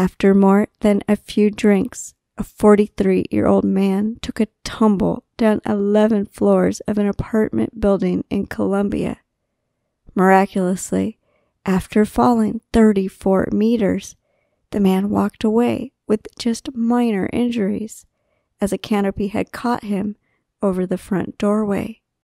After more than a few drinks, a 43 year old man took a tumble down 11 floors of an apartment building in Columbia. Miraculously, after falling 34 meters, the man walked away with just minor injuries, as a canopy had caught him over the front doorway.